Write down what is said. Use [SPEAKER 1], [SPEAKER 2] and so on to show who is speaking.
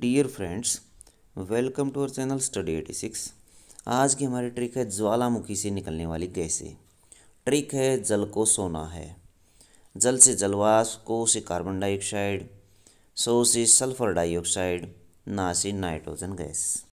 [SPEAKER 1] dear friends welcome to our channel study eighty six आज की हमारी ट्रिक है ज्वालामुखी से निकलने वाली गैसें ट्रिक है जल को सोना है जल से जलवास को से कार्बन डाइऑक्साइड सो से सल्फर डाइऑक्साइड ना से नाइट्रोजन गैस